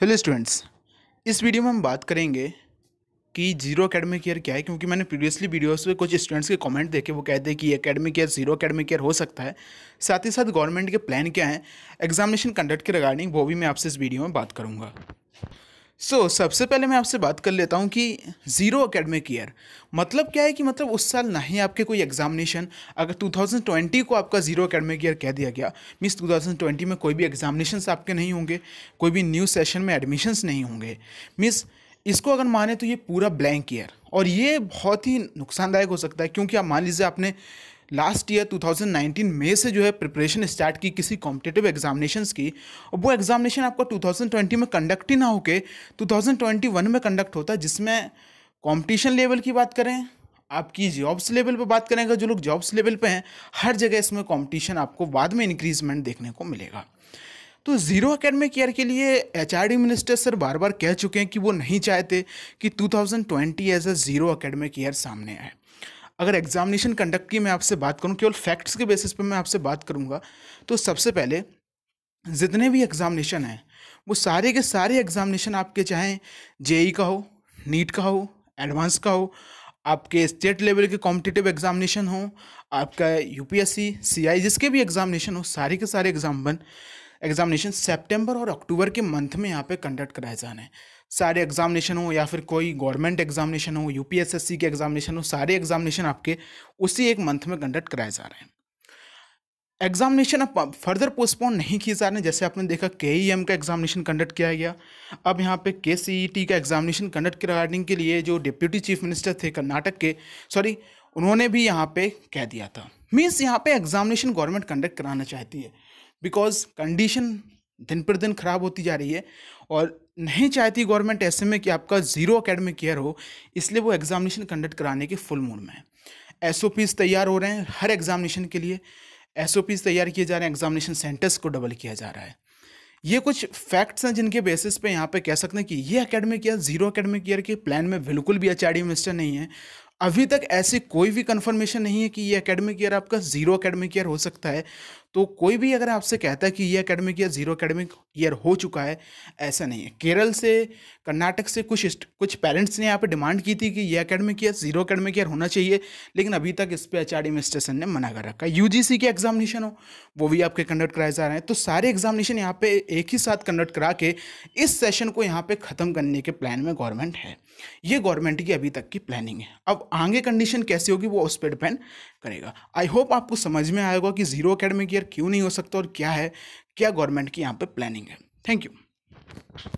hello students इस video में हम बात करेंगे कि जीरो अकेडमिक ईयर क्या है क्योंकि मैंने प्रीवियसली वीडियोस में कुछ स्टूडेंट्स के कमेंट देखे वो कहते हैं कि academic year zero academic year हो सकता है साथ ही साथ गवर्नमेंट के प्लान क्या हैं एग्जामिनेशन कंडक्ट के रिगार्डिंग वो भी मैं आपसे इस वीडियो में बात करूँगा सो so, सबसे पहले मैं आपसे बात कर लेता हूँ कि ज़ीरो अकेडमिक ईयर मतलब क्या है कि मतलब उस साल ना ही आपके कोई एग्जामिनेशन अगर 2020 को आपका ज़ीरो अकेडमिक ईयर कह दिया गया मीन्स 2020 में कोई भी एग्जामिनेशन आपके नहीं होंगे कोई भी न्यू सेशन में एडमिशन्स नहीं होंगे मीन्स इसको अगर माने तो ये पूरा ब्लैंक ईयर और ये बहुत ही नुकसानदायक हो सकता है क्योंकि आप मान लीजिए आपने लास्ट ईयर 2019 में से जो है प्रिपरेशन स्टार्ट की किसी कॉम्पिटेटिव एग्जामिनेशन की और वो एग्जामिनेशन आपका 2020 में कंडक्ट ही ना होके 2021 में कंडक्ट होता है जिसमें कंपटीशन लेवल की बात करें आपकी जॉब्स लेवल पर बात करेंगे जो लोग जॉब्स लेवल पे हैं हर जगह इसमें कॉम्पिटिशन आपको बाद में इंक्रीजमेंट देखने को मिलेगा तो ज़ीरो अकेडमिक ईयर के लिए H R D minister sir बार बार कह चुके हैं कि वो नहीं चाहते कि 2020 as a zero academic year सामने आए अगर एग्जामिनेशन कंडक्ट की मैं आपसे बात करूँ केवल फैक्ट्स के बेसिस पर मैं आपसे बात करूँगा तो सबसे पहले जितने भी एग्ज़ामिनेशन हैं वो सारे के सारे एग्ज़ामिनेशन आपके चाहे जेई e का हो नीट का हो एडवांस का हो आपके स्टेट लेवल के कॉम्पिटिटिव एग्जामिनेशन हो आपका यूपीएससी सीआई जिसके भी एग्जामिनेशन हो सारे के सारे एग्जाम बन एग्जामिनेशन सेप्टेम्बर और अक्टूबर के मंथ में यहाँ पे कंडक्ट कराए जाने हैं सारे एग्जामिनेशन हो या फिर कोई गवर्नमेंट एग्जामिनेशन हो यू के एग्जामिनेशन हो सारे एग्जामिनेशन आपके उसी एक मंथ में कंडक्ट कराए जा रहे हैं एग्जामिनेशन अब फर्दर पोस्टपोन नहीं किए जा रहे हैं जैसे आपने देखा के ई एम का एग्जामिनेशन कंडक्ट किया गया अब यहाँ पे के सी ई टी का एग्जामिनेशन कंडक्ट कराने के लिए जो डिप्यूटी चीफ मिनिस्टर थे कर्नाटक के सॉरी उन्होंने भी यहाँ पे कह दिया था मीन्स यहाँ पे एग्जामिनेशन गवर्नमेंट कंडक्ट कराना चाहती है बिकॉज कंडीशन दिन पर दिन ख़राब होती जा रही है और नहीं चाहती गवर्नमेंट ऐसे में कि आपका ज़ीरो अकेडमिक ईयर हो इसलिए वो एग्जामिनेशन कंडक्ट कराने के फुल मूड में है एस तैयार हो रहे हैं हर एग्जामिनेशन के लिए एस तैयार किए जा रहे हैं एग्जामिनेशन सेंटर्स को डबल किया जा रहा है ये कुछ फैक्ट्स हैं जिनके बेसिस पे यहाँ पे कह सकते हैं कि ये academic year zero academic year के प्लान में बिल्कुल भी एच मिनिस्टर नहीं है अभी तक ऐसी कोई भी कंफर्मेशन नहीं है कि ये अकेडमिक ईयर आपका जीरो अकेडमिक ईयर हो सकता है तो कोई भी अगर आपसे कहता है कि ये academic year zero academic year हो चुका है ऐसा नहीं है केरल से कर्नाटक से कुछ कुछ पेरेंट्स ने यहाँ पे डिमांड की थी कि ये academic year zero academic year होना चाहिए लेकिन अभी तक इस पर एच आर एडमिनिस्ट्रेशन ने मना कर रखा है यू के एग्जामिनेशन हो वो भी आपके कंडक्ट कराए जा रहे हैं तो सारे एग्जामिनेशन यहाँ पर एक ही साथ कंडक्ट करा के इस सेशन को यहाँ पर ख़त्म करने के प्लान में गवर्नमेंट है ये गवर्नमेंट की अभी तक की प्लानिंग है अब आगे कंडीशन कैसी होगी वो उस पर डिपेंड करेगा आई होप आपको समझ में आएगा कि जीरो अकेडमिक ईयर क्यों नहीं हो सकता और क्या है क्या गवर्नमेंट की यहाँ पर प्लानिंग है थैंक यू